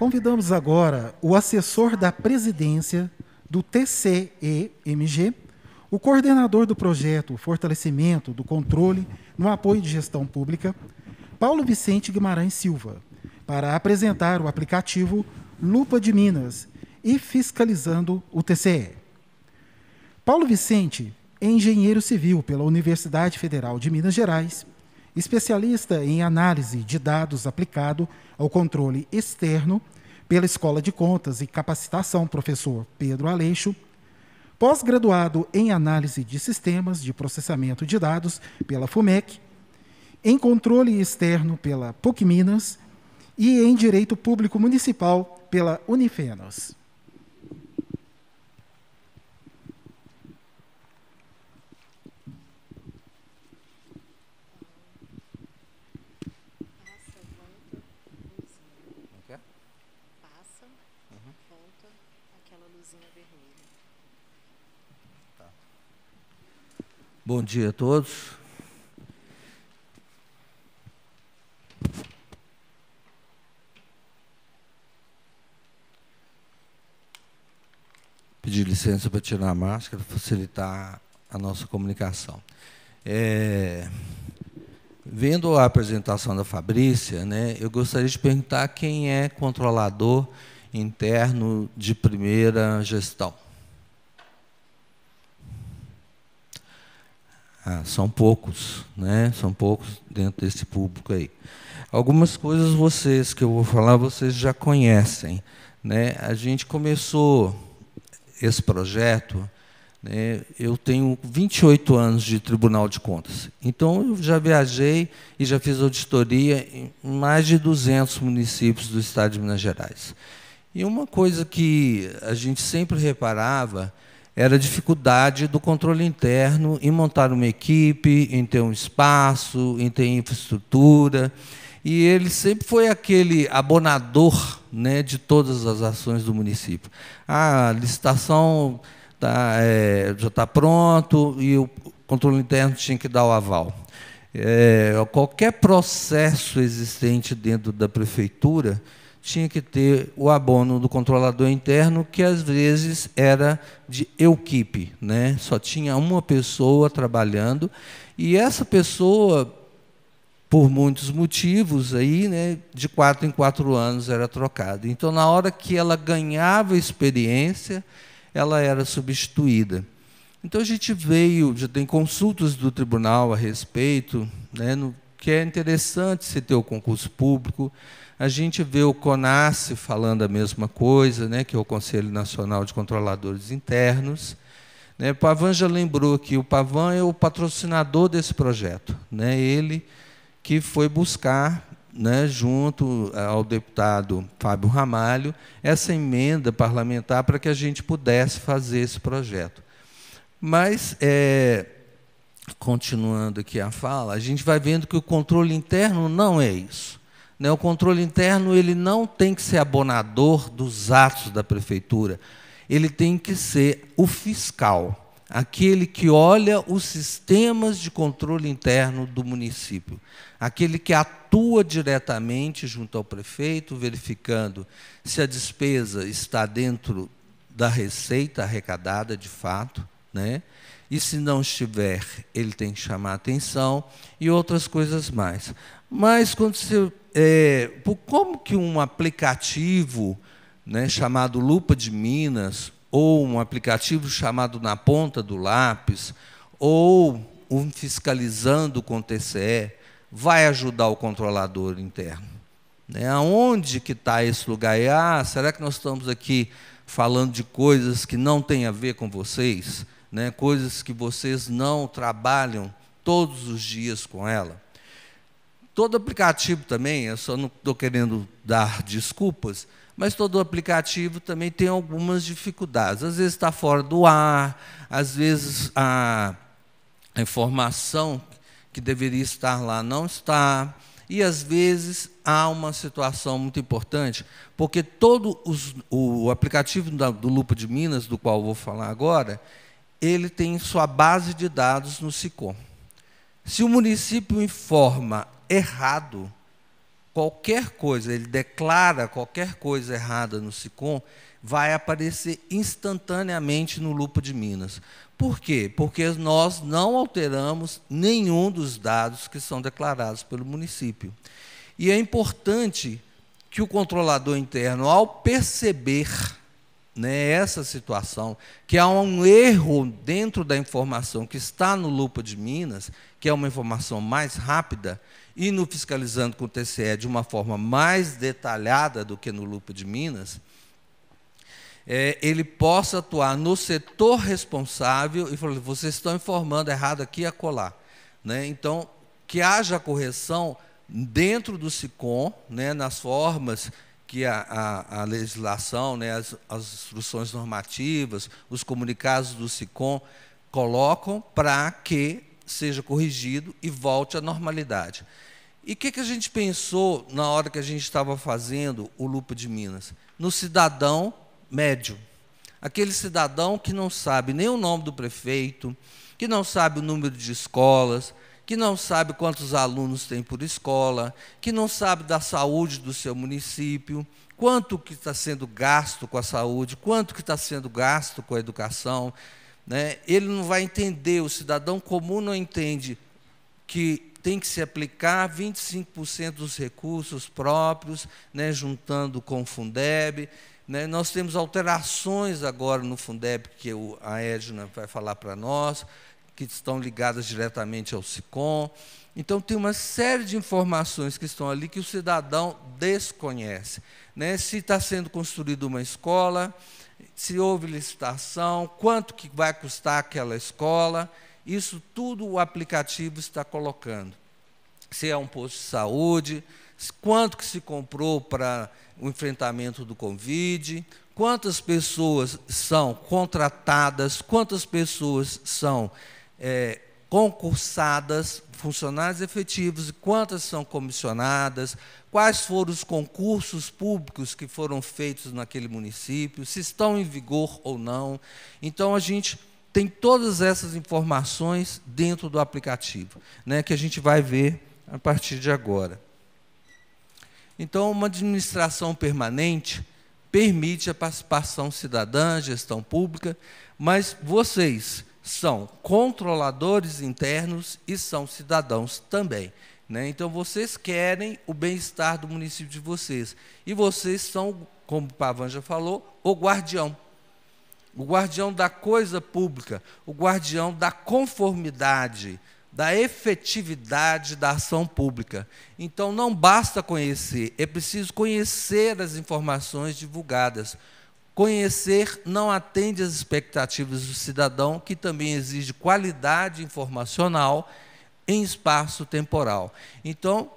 Convidamos agora o assessor da presidência do TCEMG, o coordenador do projeto Fortalecimento do Controle no Apoio de Gestão Pública, Paulo Vicente Guimarães Silva, para apresentar o aplicativo Lupa de Minas e fiscalizando o TCE. Paulo Vicente é engenheiro civil pela Universidade Federal de Minas Gerais especialista em análise de dados aplicado ao controle externo pela Escola de Contas e Capacitação, professor Pedro Aleixo, pós-graduado em análise de sistemas de processamento de dados pela FUMEC, em controle externo pela PUC Minas e em direito público municipal pela Unifenas. vermelha. Tá. Bom dia a todos. Pedir licença para tirar a máscara, facilitar a nossa comunicação. É, vendo a apresentação da Fabrícia, né, eu gostaria de perguntar quem é controlador interno de primeira gestão. Ah, são poucos, né? São poucos dentro desse público aí. Algumas coisas vocês que eu vou falar vocês já conhecem, né? A gente começou esse projeto, né? Eu tenho 28 anos de Tribunal de Contas, então eu já viajei e já fiz auditoria em mais de 200 municípios do Estado de Minas Gerais. E uma coisa que a gente sempre reparava era a dificuldade do controle interno em montar uma equipe, em ter um espaço, em ter infraestrutura. E ele sempre foi aquele abonador né, de todas as ações do município. Ah, a licitação tá, é, já está pronto e o controle interno tinha que dar o aval. É, qualquer processo existente dentro da prefeitura, tinha que ter o abono do controlador interno, que às vezes era de equipe, né? só tinha uma pessoa trabalhando, e essa pessoa, por muitos motivos, aí, né, de quatro em quatro anos era trocada. Então, na hora que ela ganhava experiência, ela era substituída. Então, a gente veio, já tem consultas do tribunal a respeito, né, no, que é interessante se ter o concurso público, a gente vê o CONASSE falando a mesma coisa, né, que é o Conselho Nacional de Controladores Internos. Né, Pavan já lembrou que o Pavan é o patrocinador desse projeto. Né, ele que foi buscar, né, junto eh, ao deputado Fábio Ramalho, essa emenda parlamentar para que a gente pudesse fazer esse projeto. Mas, é, continuando aqui a fala, a gente vai vendo que o controle interno não é isso. Né, o controle interno ele não tem que ser abonador dos atos da prefeitura, ele tem que ser o fiscal, aquele que olha os sistemas de controle interno do município, aquele que atua diretamente junto ao prefeito, verificando se a despesa está dentro da receita arrecadada de fato, né? e se não estiver, ele tem que chamar atenção e outras coisas mais. Mas quando você é, como que um aplicativo né, chamado Lupa de Minas, ou um aplicativo chamado Na Ponta do Lápis, ou um fiscalizando com TCE, vai ajudar o controlador interno? Né? Aonde que está esse lugar? ah, será que nós estamos aqui falando de coisas que não têm a ver com vocês? Né? Coisas que vocês não trabalham todos os dias com ela? Todo aplicativo também, eu só não estou querendo dar desculpas, mas todo aplicativo também tem algumas dificuldades. Às vezes está fora do ar, às vezes a, informação que deveria estar lá não está. E às vezes há uma situação muito importante, porque todo os, o aplicativo da, do Lupa de Minas, do qual vou falar agora, ele tem sua base de dados no SICOM. Se o município informa errado. Qualquer coisa, ele declara qualquer coisa errada no SICOM, vai aparecer instantaneamente no Lupo de Minas. Por quê? Porque nós não alteramos nenhum dos dados que são declarados pelo município. E é importante que o controlador interno, ao perceber né, essa situação, que há um erro dentro da informação que está no Lupa de Minas, que é uma informação mais rápida, e no Fiscalizando com o TCE de uma forma mais detalhada do que no Lupa de Minas, é, ele possa atuar no setor responsável e falar: vocês estão informando errado aqui e acolá. Né? Então, que haja correção dentro do SICOM, né, nas formas que a, a, a legislação, né, as, as, instruções normativas, os comunicados do SICOM colocam para que seja corrigido e volte à normalidade. E o que, que a gente pensou na hora que a gente estava fazendo o Lupa de Minas? No cidadão médio. Aquele cidadão que não sabe nem o nome do prefeito, que não sabe o número de escolas, que não sabe quantos alunos tem por escola, que não sabe da saúde do seu município, quanto que está sendo gasto com a saúde, quanto que está sendo gasto com a educação. Né? Ele não vai entender, o cidadão comum não entende que tem que se aplicar 25% dos recursos próprios, né, juntando com o Fundeb. Né? Nós temos alterações agora no Fundeb, que a Edna vai falar para nós, que estão ligadas diretamente ao SICOM. Então, tem uma série de informações que estão ali que o cidadão desconhece. Né? Se está sendo construída uma escola, se houve licitação, quanto que vai custar aquela escola isso tudo o aplicativo está colocando. Se é um posto de saúde, quanto que se comprou para o enfrentamento do Covid, quantas pessoas são contratadas, quantas pessoas são é, concursadas, funcionários efetivos, e quantas são comissionadas, quais foram os concursos públicos que foram feitos naquele município, se estão em vigor ou não. Então a gente tem todas essas informações dentro do aplicativo, né, que a gente vai ver a partir de agora. Então, uma administração permanente permite a participação cidadã, gestão pública, mas vocês são controladores internos e são cidadãos também. Né? Então, vocês querem o bem-estar do município de vocês. E vocês são, como o Pavan já falou, o guardião o guardião da coisa pública, o guardião da conformidade, da efetividade da ação pública. Então não basta conhecer, é preciso conhecer as informações divulgadas. Conhecer não atende às expectativas do cidadão, que também exige qualidade informacional em espaço temporal. Então,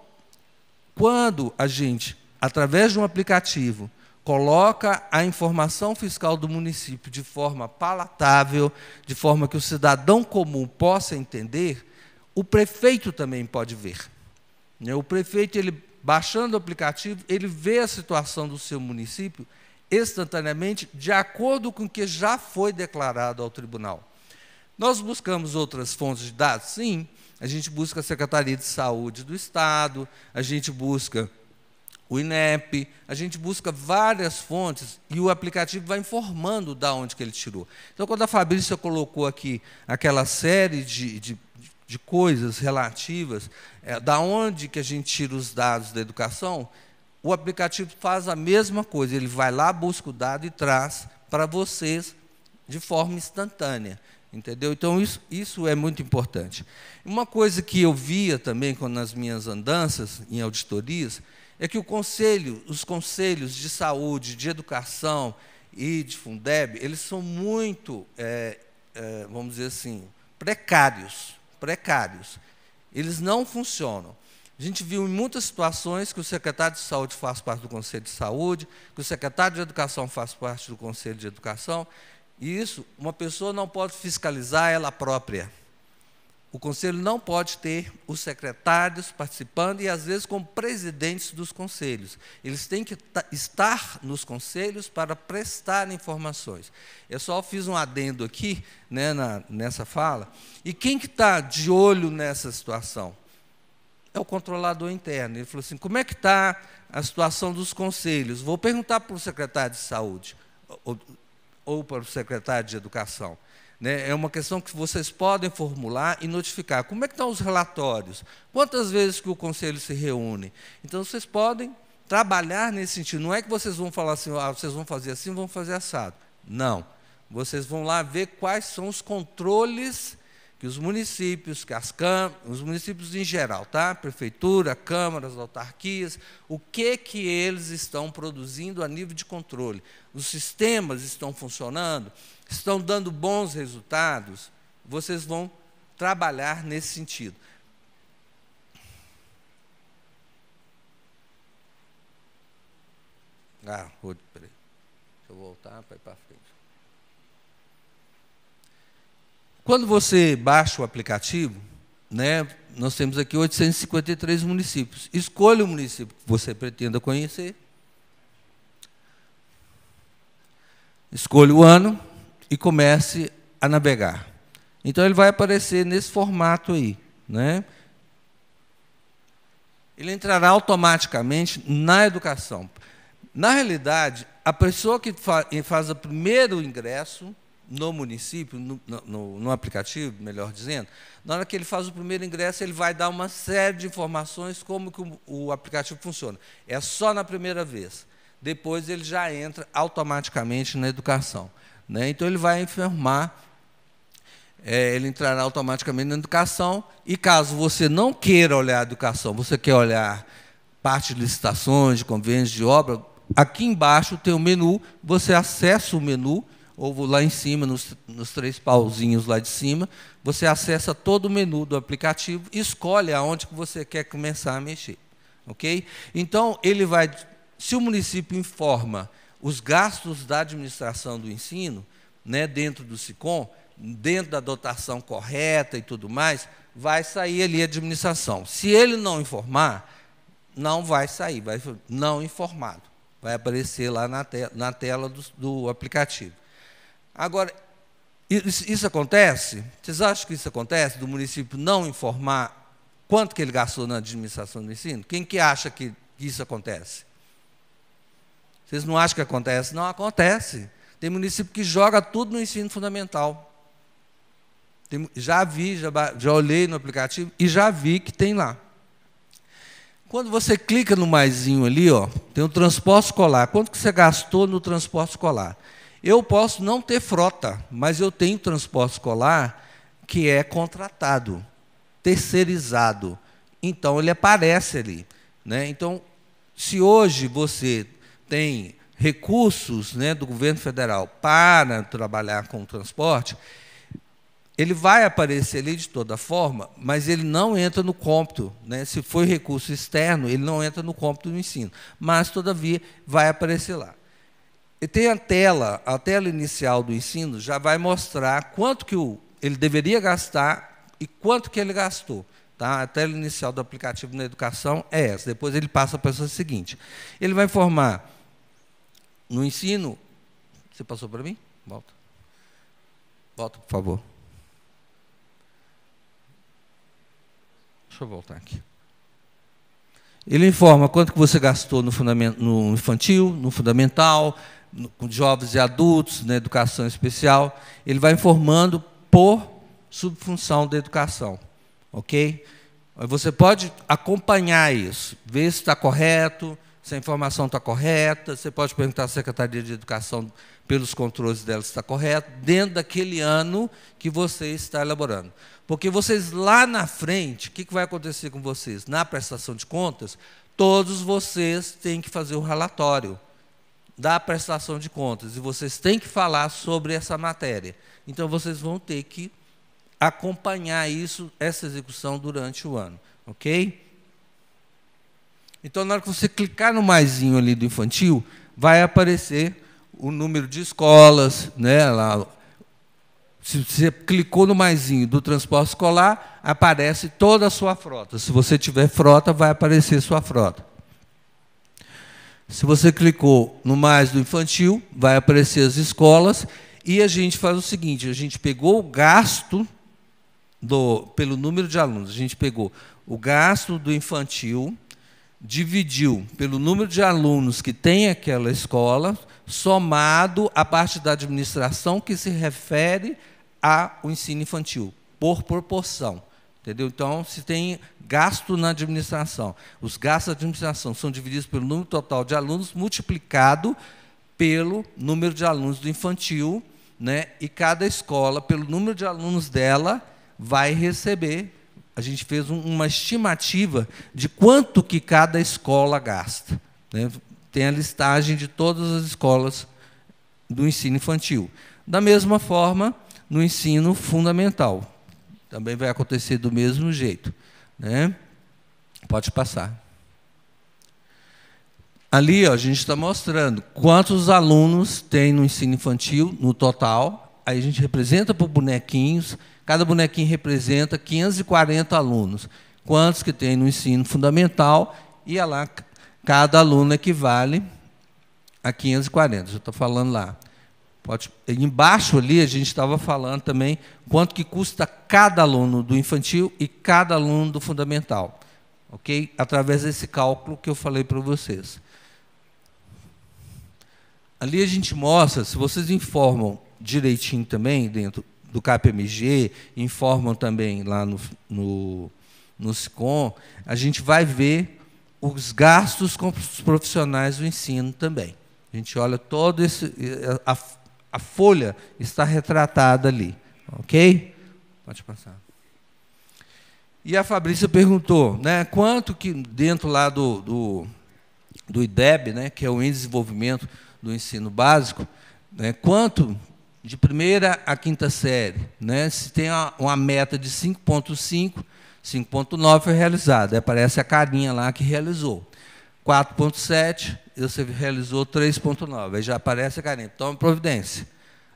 quando a gente, através de um aplicativo, coloca a informação fiscal do município de forma palatável, de forma que o cidadão comum possa entender, o prefeito também pode ver. Né? O prefeito, ele baixando o aplicativo, ele vê a situação do seu município instantaneamente, de acordo com o que já foi declarado ao tribunal. Nós buscamos outras fontes de dados? Sim. A gente busca a Secretaria de Saúde do Estado, a gente busca o INEP, a gente busca várias fontes e o aplicativo vai informando da onde que ele tirou. Então, quando a Fabrícia colocou aqui aquela série de, de, de coisas relativas, é, da onde que a gente tira os dados da educação, o aplicativo faz a mesma coisa, ele vai lá, busca o dado e traz para vocês de forma instantânea. Entendeu? Então, isso, isso é muito importante. Uma coisa que eu via também nas minhas andanças em auditorias é que conselho, os conselhos de saúde, de educação e de Fundeb, eles são muito, é, é, vamos dizer assim, precários, precários. Eles não funcionam. A gente viu em muitas situações que o secretário de saúde faz parte do Conselho de Saúde, que o secretário de Educação faz parte do Conselho de Educação, e isso uma pessoa não pode fiscalizar ela própria. O conselho não pode ter os secretários participando e, às vezes, com presidentes dos conselhos. Eles têm que estar nos conselhos para prestar informações. Eu só fiz um adendo aqui, né, na, nessa fala. E quem que está de olho nessa situação? É o controlador interno. Ele falou assim, como é que está a situação dos conselhos? Vou perguntar para o secretário de saúde ou, ou para o secretário de educação. Né? É uma questão que vocês podem formular e notificar. Como é que estão os relatórios? Quantas vezes que o conselho se reúne? Então vocês podem trabalhar nesse sentido. Não é que vocês vão falar assim, ah, vocês vão fazer assim, vão fazer assado. Não. Vocês vão lá ver quais são os controles que os municípios, que as os municípios em geral, tá? Prefeitura, câmaras, autarquias, o que que eles estão produzindo a nível de controle? os sistemas estão funcionando, estão dando bons resultados, vocês vão trabalhar nesse sentido. Ah, peraí. Deixa eu voltar para ir para frente. Quando você baixa o aplicativo, né, nós temos aqui 853 municípios. Escolha o município que você pretenda conhecer Escolha o ano e comece a navegar. Então ele vai aparecer nesse formato aí, né? Ele entrará automaticamente na educação. Na realidade, a pessoa que faz o primeiro ingresso no município, no, no, no aplicativo, melhor dizendo, na hora que ele faz o primeiro ingresso, ele vai dar uma série de informações como que o, o aplicativo funciona. É só na primeira vez depois ele já entra automaticamente na educação. Né? Então ele vai enfermar, é, ele entrará automaticamente na educação, e caso você não queira olhar a educação, você quer olhar parte de licitações, de convênios, de obra, aqui embaixo tem o um menu, você acessa o menu, ou lá em cima, nos, nos, três pauzinhos lá de cima, você acessa todo o menu do aplicativo, escolhe aonde que você quer começar a mexer. ok? Então, ele vai se o município informa os gastos da administração do ensino, né, dentro do SICOM, dentro da dotação correta e tudo mais, vai sair ali a administração. Se ele não informar, não vai sair, vai não informado. Vai aparecer lá na, te na tela do, do, aplicativo. Agora, isso, isso acontece? Vocês acham que isso acontece? Do município não informar quanto que ele gastou na administração do ensino? Quem que acha que isso acontece? Vocês não acham que acontece? Não acontece. Tem município que joga tudo no ensino fundamental. Tem, já vi, já, já olhei no aplicativo e já vi que tem lá. Quando você clica no maiszinho ali, ó, tem o transporte escolar. Quanto que você gastou no transporte escolar? Eu posso não ter frota, mas eu tenho transporte escolar que é contratado, terceirizado. Então ele aparece ali, né? Então, se hoje você tem recursos né, do governo federal para trabalhar com o transporte, ele vai aparecer ali de toda forma, mas ele não entra no cômputo. Né? Se for recurso externo, ele não entra no cômputo do ensino, mas, todavia, vai aparecer lá. E tem a tela, a tela inicial do ensino já vai mostrar quanto que o, ele deveria gastar e quanto que ele gastou. Tá? A tela inicial do aplicativo na educação é essa. Depois ele passa para a pessoa seguinte. Ele vai informar no ensino. Você passou para mim? Volta. Volta, por favor. Deixa eu voltar aqui. Ele informa quanto que você gastou no, no infantil, no fundamental, no, com jovens e adultos, na educação especial. Ele vai informando por subfunção da educação. Ok? Você pode acompanhar isso, ver se está correto, se a informação está correta, você pode perguntar à Secretaria de Educação pelos controles dela se está correto, dentro daquele ano que você está elaborando. Porque vocês lá na frente, o que, que vai acontecer com vocês? Na prestação de contas, todos vocês têm que fazer o um relatório da prestação de contas e vocês têm que falar sobre essa matéria. Então vocês vão ter que acompanhar isso, essa execução durante o ano, ok? Então, na hora que você clicar no maisinho ali do infantil, vai aparecer o número de escolas, né, lá, se você clicou no maisinho do transporte escolar, aparece toda a sua frota. Se você tiver frota, vai aparecer sua frota. Se você clicou no mais do infantil, vai aparecer as escolas. E a gente faz o seguinte: a gente pegou o gasto do, pelo número de alunos, a gente pegou o gasto do infantil dividiu pelo número de alunos que tem aquela escola, somado a parte da administração que se refere ao ensino infantil, por proporção. Entendeu? Então, se tem gasto na administração, os gastos da administração são divididos pelo número total de alunos multiplicado pelo número de alunos do infantil, né? e cada escola, pelo número de alunos dela, vai receber a gente fez um, uma estimativa de quanto que cada escola gasta. Né? Tem a listagem de todas as escolas do ensino infantil. Da mesma forma, no ensino fundamental. Também vai acontecer do mesmo jeito. Né? Pode passar. Ali ó, a gente está mostrando quantos alunos tem no ensino infantil, no total. Aí a gente representa por bonequinhos Cada bonequinho representa 540 alunos. Quantos que tem no ensino fundamental? E é lá, cada aluno equivale a 540. Já estou falando lá. Pode, embaixo ali a gente estava falando também quanto que custa cada aluno do infantil e cada aluno do fundamental. Ok? Através desse cálculo que eu falei para vocês. Ali a gente mostra, se vocês informam direitinho também dentro do KPMG, informam também lá no, no, no SICOM, a gente vai ver os gastos com os profissionais do ensino também. A gente olha todo esse. A, a folha está retratada ali. Ok? Pode passar. E a Fabrícia perguntou, né, quanto que dentro lá do, do, do IDEB, né, que é o Índice de Desenvolvimento do Ensino Básico, né, quanto de primeira a quinta série, né, se tem uma, uma meta de 5,5, 5,9 foi realizado. Aparece a carinha lá que realizou. 4,7, você realizou 3,9. Aí já aparece a carinha. Toma providência.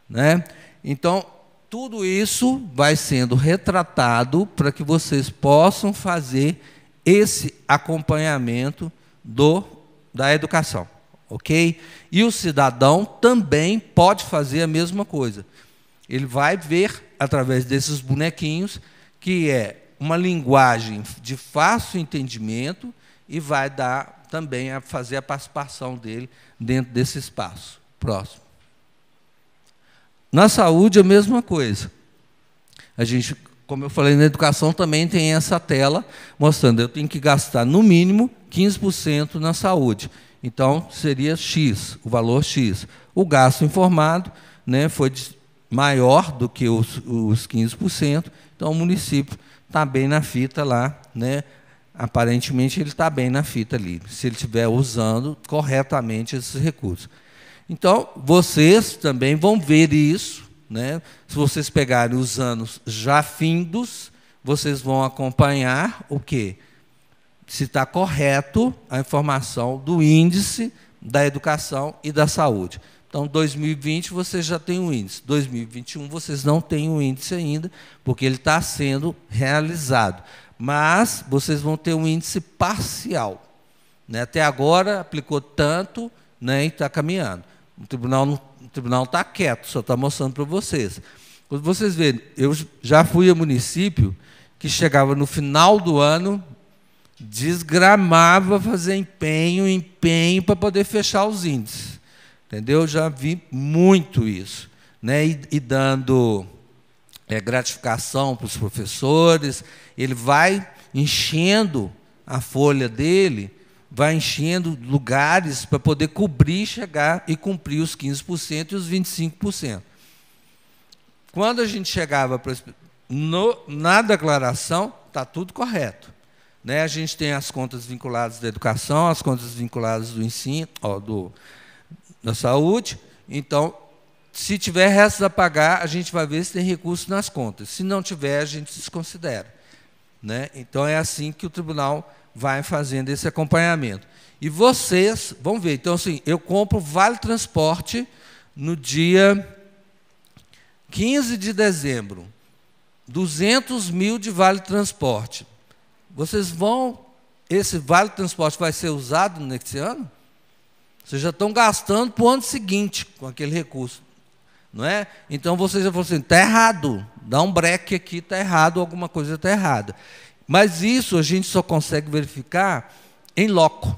Né? Então, tudo isso vai sendo retratado para que vocês possam fazer esse acompanhamento do, da educação ok? E o cidadão também pode fazer a mesma coisa. Ele vai ver, através desses bonequinhos, que é uma linguagem de fácil entendimento e vai dar também a fazer a participação dele dentro desse espaço. Próximo. Na saúde, a mesma coisa. A gente, como eu falei, na educação também tem essa tela mostrando eu tenho que gastar no mínimo 15% na saúde. Então, seria X, o valor X. O gasto informado né, foi maior do que os, os 15%, então o município está bem na fita lá, né? aparentemente ele está bem na fita ali, se ele estiver usando corretamente esses recursos. Então, vocês também vão ver isso, né? se vocês pegarem os anos já findos, vocês vão acompanhar o quê? se está correto a informação do índice da educação e da saúde. Então, 2020 vocês já têm o um índice, 2021 vocês não têm o um índice ainda, porque ele está sendo realizado. Mas vocês vão ter um índice parcial. Né? Até agora aplicou tanto né, e está caminhando. O tribunal o tribunal está quieto, só está mostrando para vocês. Quando vocês veem, eu já fui a município que chegava no final do ano, desgramava fazer empenho, empenho para poder fechar os índices. Entendeu? Já vi muito isso. Né? E, e dando é, gratificação para os professores, ele vai enchendo a folha dele, vai enchendo lugares para poder cobrir, chegar e cumprir os 15% e os 25%. Quando a gente chegava no, na declaração, está tudo correto. Né? A gente tem as contas vinculadas da educação, as contas vinculadas do ensino, ó, do, da saúde. Então, se tiver restos a pagar, a gente vai ver se tem recurso nas contas. Se não tiver, a gente desconsidera. Né? Então, é assim que o tribunal vai fazendo esse acompanhamento. E vocês vão ver. Então, assim, eu compro vale transporte no dia 15 de dezembro. 200 mil de vale transporte. Vocês vão, esse vale transporte vai ser usado nesse ano? Vocês já estão gastando para o ano seguinte com aquele recurso. Não é? Então vocês já falam assim, está errado, dá um breque aqui, está errado, alguma coisa está errada. Mas isso a gente só consegue verificar em loco.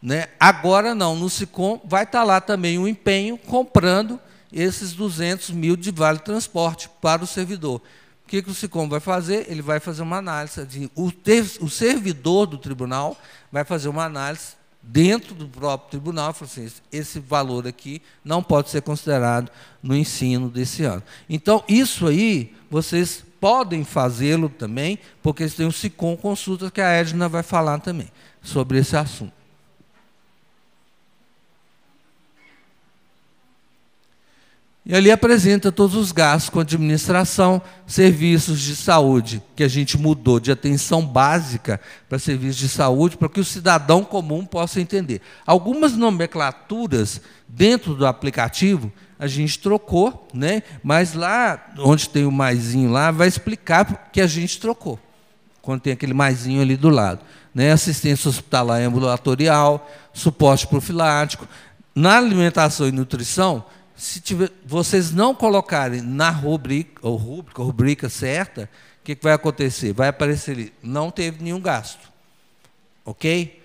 Né? Agora não, no SICOM vai estar tá lá também o um empenho comprando esses 200 mil de vale transporte para o servidor. O que, que o SICOM vai fazer? Ele vai fazer uma análise. De, o, ter, o servidor do tribunal vai fazer uma análise dentro do próprio tribunal, falou assim, esse valor aqui não pode ser considerado no ensino desse ano. Então, isso aí, vocês podem fazê-lo também, porque eles têm o SICOM Consulta que a Edna vai falar também sobre esse assunto. E ali apresenta todos os gastos com administração, serviços de saúde, que a gente mudou de atenção básica para serviços de saúde, para que o cidadão comum possa entender. Algumas nomenclaturas dentro do aplicativo a gente trocou, né? mas lá onde tem o maisinho lá, vai explicar que a gente trocou, quando tem aquele maisinho ali do lado. Né? Assistência hospitalar e ambulatorial, suporte profilático. Na alimentação e nutrição, se tiver, vocês não colocarem na rubrica, ou rubrica, rubrica certa, o que, que vai acontecer? Vai aparecer ali, não teve nenhum gasto. Ok?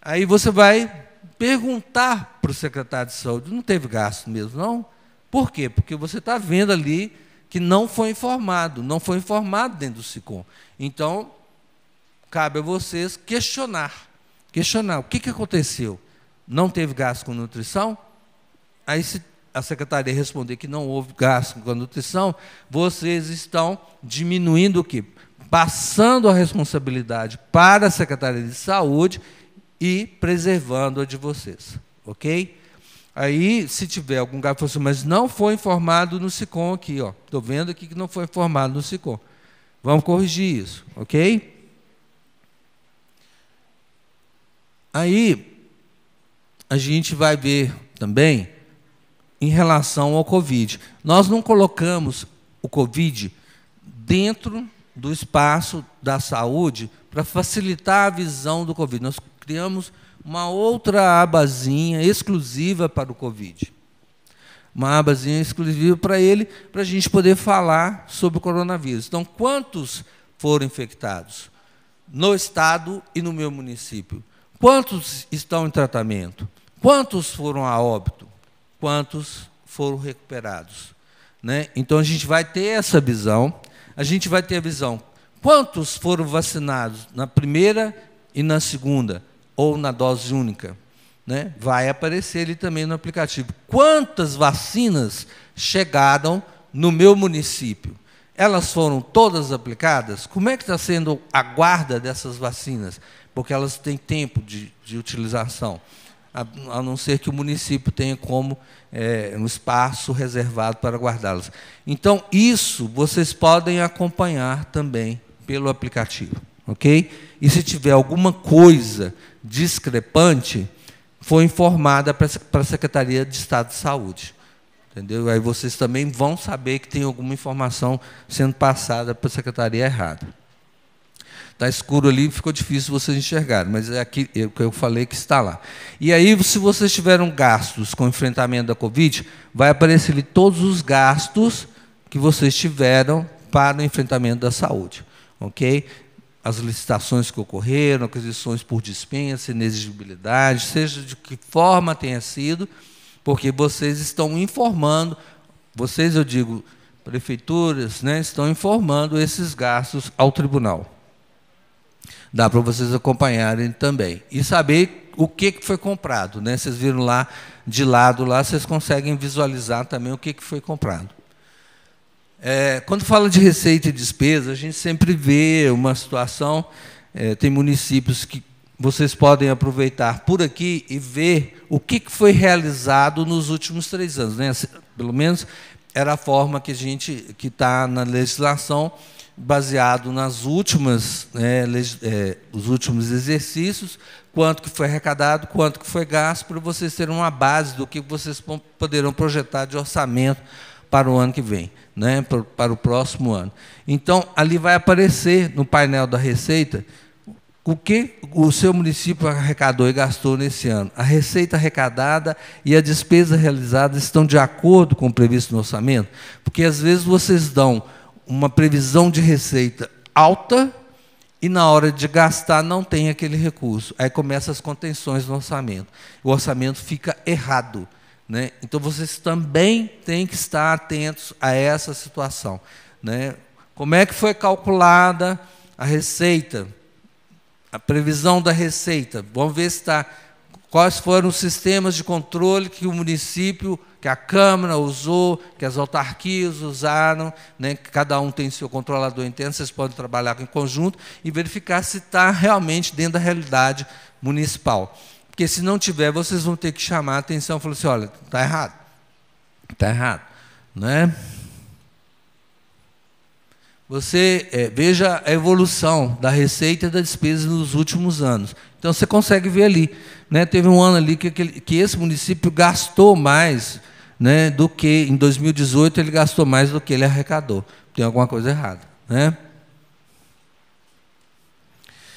Aí você vai perguntar para o secretário de saúde, não teve gasto mesmo, não? Por quê? Porque você está vendo ali que não foi informado, não foi informado dentro do SICOM. Então, cabe a vocês questionar. Questionar o que, que aconteceu. Não teve gasto com nutrição? Aí se a secretaria responder que não houve gasto com a nutrição, vocês estão diminuindo o que? Passando a responsabilidade para a Secretaria de Saúde e preservando a de vocês. Ok? Aí, se tiver algum gasto, assim, mas não foi informado no SICOM aqui, ó. Estou vendo aqui que não foi informado no SICOM. Vamos corrigir isso, ok? Aí, a gente vai ver também em relação ao Covid. Nós não colocamos o Covid dentro do espaço da saúde para facilitar a visão do Covid. Nós criamos uma outra abazinha exclusiva para o Covid. Uma abazinha exclusiva para ele, para a gente poder falar sobre o coronavírus. Então, quantos foram infectados no estado e no meu município? Quantos estão em tratamento? Quantos foram a óbito? quantos foram recuperados. Né? Então a gente vai ter essa visão. A gente vai ter a visão quantos foram vacinados na primeira e na segunda, ou na dose única. Né? Vai aparecer ele também no aplicativo. Quantas vacinas chegaram no meu município? Elas foram todas aplicadas? Como é que está sendo a guarda dessas vacinas? Porque elas têm tempo de, de utilização a, não ser que o município tenha como é, um espaço reservado para guardá-las. Então, isso vocês podem acompanhar também pelo aplicativo, ok? E se tiver alguma coisa discrepante, foi informada para a Secretaria de Estado de Saúde. Entendeu? Aí vocês também vão saber que tem alguma informação sendo passada para a secretaria errada. Está escuro ali, ficou difícil vocês enxergarem, mas é aqui é que eu, falei que está lá. E aí, se vocês tiveram gastos com o enfrentamento da Covid, vai aparecer ali todos os gastos que vocês tiveram para o enfrentamento da saúde. Ok? As licitações que ocorreram, aquisições por dispensa, inexigibilidade, seja de que forma tenha sido, porque vocês estão informando, vocês, eu digo, prefeituras, né, estão informando esses gastos ao tribunal. Dá para vocês acompanharem também. E saber o que, foi comprado. Né? Vocês viram lá, de lado lá, vocês conseguem visualizar também o que, foi comprado. É, quando fala de receita e despesa, a gente sempre vê uma situação, é, tem municípios que vocês podem aproveitar por aqui e ver o que, que foi realizado nos últimos três anos. Né? Pelo menos era a forma que a gente que está na legislação baseado nas últimas, né, é, os últimos exercícios, quanto que foi arrecadado, quanto que foi gasto, para vocês terem uma base do que vocês poderão projetar de orçamento para o ano que vem, né, para o próximo ano. Então, ali vai aparecer no painel da Receita o que o seu município arrecadou e gastou nesse ano. A receita arrecadada e a despesa realizada estão de acordo com o previsto no orçamento? Porque às vezes vocês dão uma previsão de receita alta e na hora de gastar não tem aquele recurso. Aí começam as contenções no orçamento. O orçamento fica errado. Né? Então vocês também têm que estar atentos a essa situação. Né? Como é que foi calculada a receita? A previsão da receita. Vamos ver se está Quais foram os sistemas de controle que o município, que a Câmara usou, que as autarquias usaram, né? cada um tem seu controlador interno, vocês podem trabalhar em conjunto e verificar se está realmente dentro da realidade municipal. Porque se não tiver, vocês vão ter que chamar a atenção e falar assim, olha, está errado. Está errado. Não é? Você é, veja a evolução da receita e da despesa nos últimos anos. Então você consegue ver ali. Né? Teve um ano ali que, que esse município gastou mais né, do que em 2018 ele gastou mais do que ele arrecadou. Tem alguma coisa errada. Né?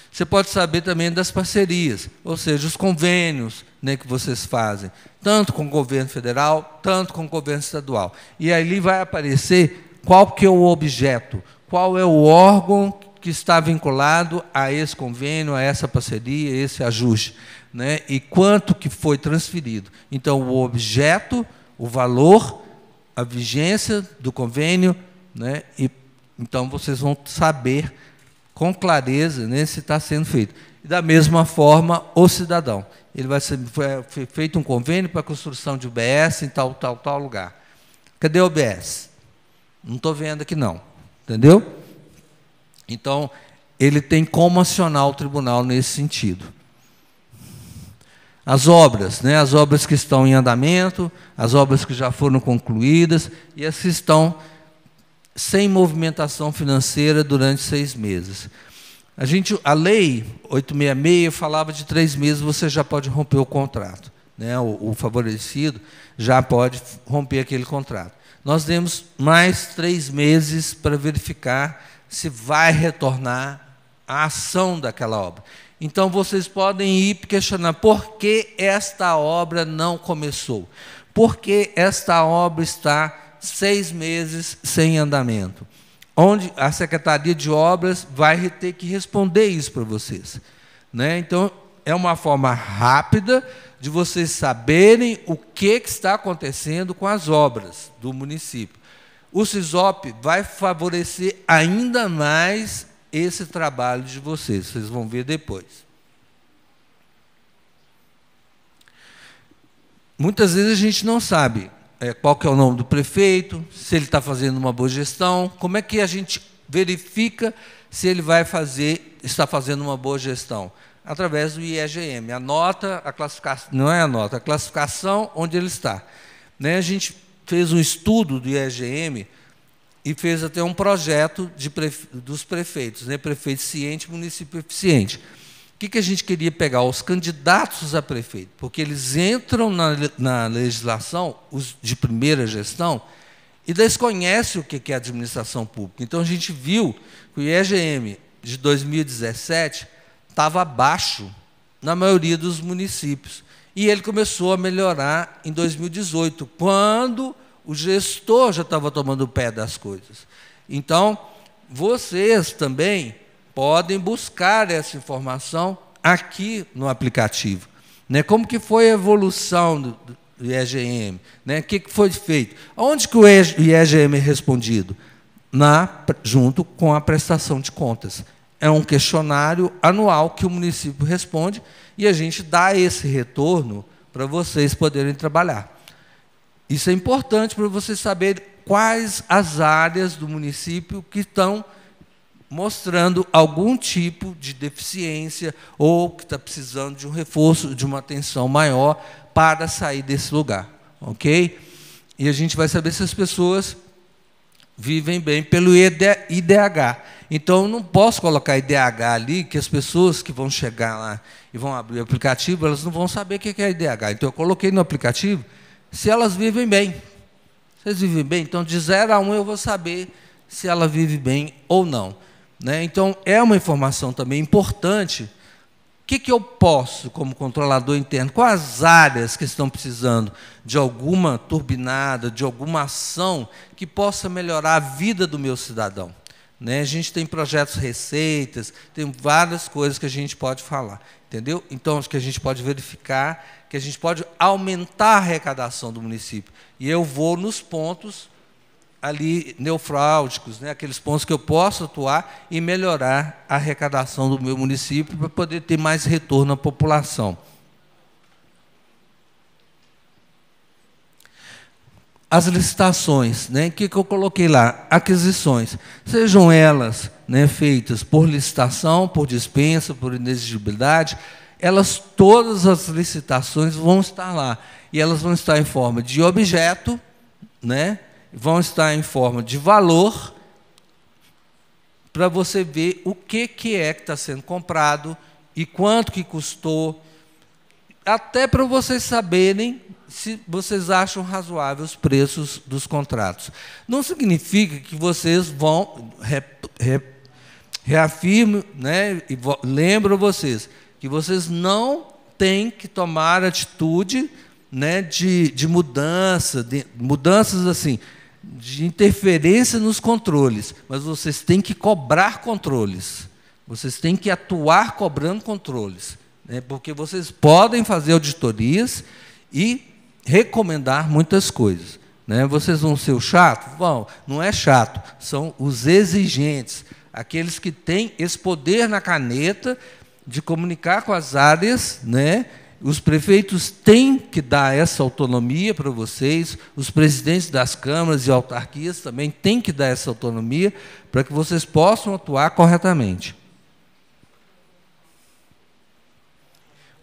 Você pode saber também das parcerias, ou seja, os convênios né, que vocês fazem, tanto com o governo federal, tanto com o governo estadual. E ali vai aparecer qual que é o objeto, qual é o órgão que está vinculado a esse convênio, a essa parceria, a esse ajuste, né? e quanto que foi transferido. Então, o objeto, o valor, a vigência do convênio, né? e então vocês vão saber com clareza né, se está sendo feito. E, da mesma forma, o cidadão. Ele vai ser foi feito um convênio para a construção de UBS em tal, tal, tal lugar. Cadê o UBS? Não estou vendo aqui não. Entendeu? Então, ele tem como acionar o tribunal nesse sentido. As obras, né? as obras que estão em andamento, as obras que já foram concluídas e as que estão sem movimentação financeira durante seis meses. A, gente, a lei 866 falava de três meses você já pode romper o contrato. Né? O, o favorecido já pode romper aquele contrato nós demos mais três meses para verificar se vai retornar a ação daquela obra. Então vocês podem ir questionar por que esta obra não começou, por que esta obra está seis meses sem andamento. Onde a Secretaria de Obras vai ter que responder isso para vocês. Né? Então, é uma forma rápida de vocês saberem o que, que está acontecendo com as obras do município. O Sisop vai favorecer ainda mais esse trabalho de vocês, vocês vão ver depois. Muitas vezes a gente não sabe é, qual que é o nome do prefeito, se ele está fazendo uma boa gestão, como é que a gente verifica se ele vai fazer, está fazendo uma boa gestão através do IEGM. A nota, a classificação, não é a nota, a classificação onde ele está. Né? A gente fez um estudo do IEGM e fez até um projeto de, dos prefeitos, né? prefeito ciente, município eficiente. O que, que a gente queria pegar? Os candidatos a prefeito, porque eles entram na, na legislação, os de primeira gestão, e desconhecem o que é administração pública. Então a gente viu que o IEGM de 2017 estava abaixo na maioria dos municípios. E ele começou a melhorar em 2018, quando o gestor já estava tomando o pé das coisas. Então, vocês também podem buscar essa informação aqui no aplicativo. Né? Como que foi a evolução do, IEGM? Né? O que, que foi feito? Onde que o IEGM é respondido? Na, junto com a prestação de contas é um questionário anual que o município responde e a gente dá esse retorno para vocês poderem trabalhar. Isso é importante para vocês saberem quais as áreas do município que estão mostrando algum tipo de deficiência ou que está precisando de um reforço, de uma atenção maior para sair desse lugar, ok? E a gente vai saber se as pessoas vivem bem pelo IDH. Então eu não posso colocar IDH ali, que as pessoas que vão chegar lá e vão abrir o aplicativo, elas não vão saber o que é IDH. Então eu coloquei no aplicativo se elas vivem bem. elas vivem bem? Então de 0 a 1 um, eu vou saber se ela vive bem ou não. Né? Então é uma informação também importante. O que, que eu posso, como controlador interno, quais áreas que estão precisando de alguma turbinada, de alguma ação que possa melhorar a vida do meu cidadão? Né? A gente tem projetos receitas, tem várias coisas que a gente pode falar, entendeu? Então, acho que a gente pode verificar, que a gente pode aumentar a arrecadação do município. E eu vou nos pontos ali neofráudicos, né? aqueles pontos que eu posso atuar e melhorar a arrecadação do meu município para poder ter mais retorno à população. as licitações, né? Que, que eu coloquei lá, aquisições, sejam elas né, feitas por licitação, por dispensa, por inexigibilidade, elas todas as licitações vão estar lá e elas vão estar em forma de objeto, né? Vão estar em forma de valor para você ver o que que é que está sendo comprado e quanto que custou, até para vocês saberem se vocês acham razoáveis os preços dos contratos. Não significa que vocês vão re, re, reafirmo, né, e lembro vocês que vocês não têm que tomar atitude, né, de, de mudança, de, mudanças assim, de interferência nos controles, mas vocês têm que cobrar controles. Vocês têm que atuar cobrando controles, né, porque vocês podem fazer auditorias e recomendar muitas coisas. Né? Vocês vão ser chato? Bom, não é chato, são os exigentes, aqueles que têm esse poder na caneta de comunicar com as áreas, né? Os prefeitos têm que dar essa autonomia para vocês, os presidentes das câmaras e autarquias também têm que dar essa autonomia para que vocês possam atuar corretamente.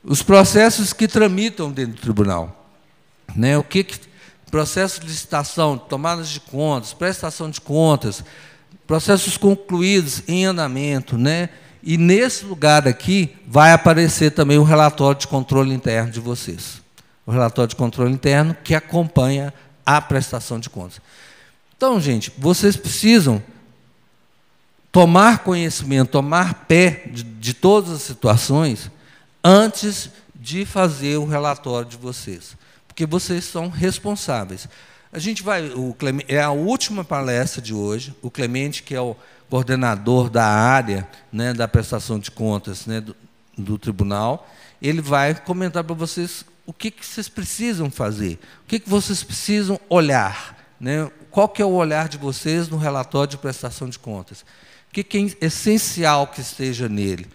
Os processos que tramitam dentro do tribunal. Né? O que, que processo de licitação, tomadas de contas, prestação de contas, processos concluídos em andamento, né? E nesse lugar aqui vai aparecer também o relatório de controle interno de vocês. O relatório de controle interno que acompanha a prestação de contas. Então, gente, vocês precisam tomar conhecimento, tomar pé de, de todas as situações antes de fazer o relatório de vocês porque vocês são responsáveis. A gente vai, o Clemente, é a última palestra de hoje. O Clemente, que é o coordenador da área né, da prestação de contas né, do, do tribunal, ele vai comentar para vocês o que, que vocês precisam fazer, o que, que vocês precisam olhar, né? qual que é o olhar de vocês no relatório de prestação de contas, o que, que é essencial que esteja nele.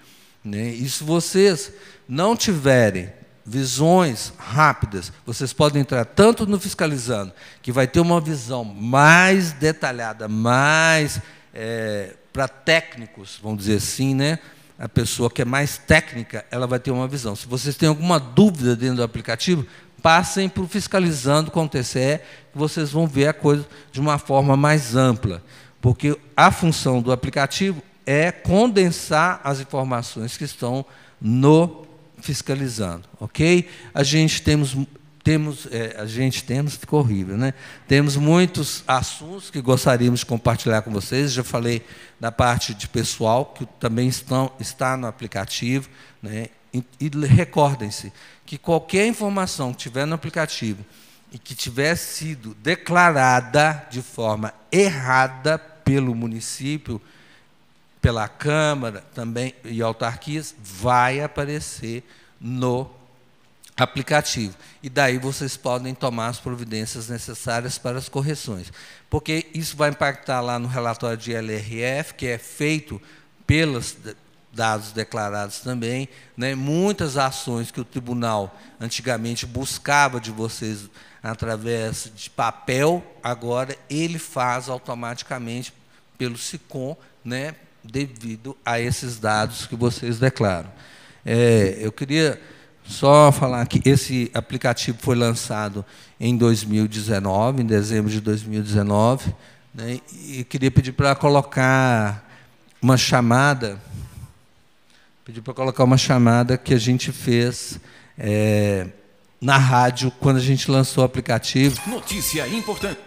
Né? E se vocês não tiverem visões rápidas. Vocês podem entrar tanto no fiscalizando, que vai ter uma visão mais detalhada, mais é, para técnicos, vamos dizer assim, né? A pessoa que é mais técnica, ela vai ter uma visão. Se vocês têm alguma dúvida dentro do aplicativo, passem para o fiscalizando com o TCE, que vocês vão ver a coisa de uma forma mais ampla, porque a função do aplicativo é condensar as informações que estão no fiscalizando, ok? A gente temos temos é, a gente temos ficou horrível, né? Temos muitos assuntos que gostaríamos de compartilhar com vocês. Já falei da parte de pessoal que também estão está no aplicativo, né? E, e recordem-se que qualquer informação que tiver no aplicativo e que tiver sido declarada de forma errada pelo município, pela Câmara também e autarquias, vai aparecer no aplicativo. E daí vocês podem tomar as providências necessárias para as correções. Porque isso vai impactar lá no relatório de LRF, que é feito pelos dados declarados também. Né? Muitas ações que o tribunal antigamente buscava de vocês através de papel, agora ele faz automaticamente pelo SICOM, né? devido a esses dados que vocês declaram. É, eu queria só falar que esse aplicativo foi lançado em 2019, em dezembro de 2019, né, e queria pedir para colocar uma chamada, pedir para colocar uma chamada que a gente fez é, na rádio quando a gente lançou o aplicativo. Notícia importante.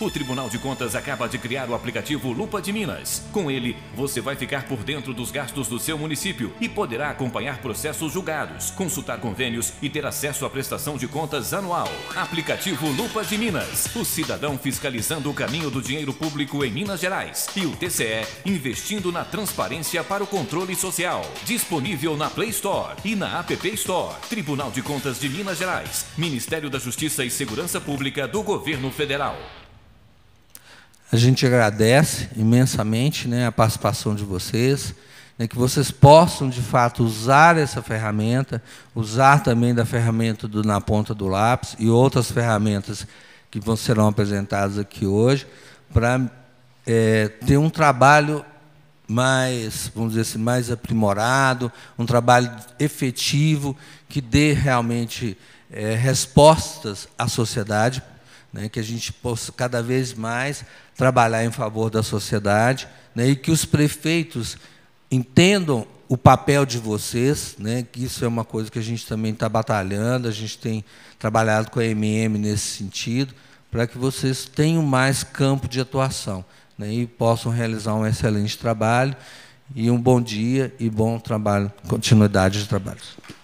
O Tribunal de Contas acaba de criar o aplicativo Lupa de Minas. Com ele, você vai ficar por dentro dos gastos do seu município e poderá acompanhar processos julgados, consultar convênios e ter acesso à prestação de contas anual. Aplicativo Lupa de Minas. O cidadão fiscalizando o caminho do dinheiro público em Minas Gerais. E o TCE investindo na transparência para o controle social. Disponível na Play Store e na App Store. Tribunal de Contas de Minas Gerais. Ministério da Justiça e Segurança Pública do Governo Federal. A gente agradece imensamente né, a participação de vocês, né, que vocês possam, de fato, usar essa ferramenta, usar também da ferramenta do Na Ponta do Lápis e outras ferramentas que vão, serão apresentadas aqui hoje, para é, ter um trabalho mais, vamos dizer assim, mais aprimorado, um trabalho efetivo que dê realmente é, respostas à sociedade né, que a gente possa cada vez mais trabalhar em favor da sociedade né, e que os prefeitos entendam o papel de vocês, né, que isso é uma coisa que a gente também está batalhando, a gente tem trabalhado com a MM nesse sentido, para que vocês tenham mais campo de atuação né, e possam realizar um excelente trabalho e um bom dia e bom trabalho, continuidade de trabalhos.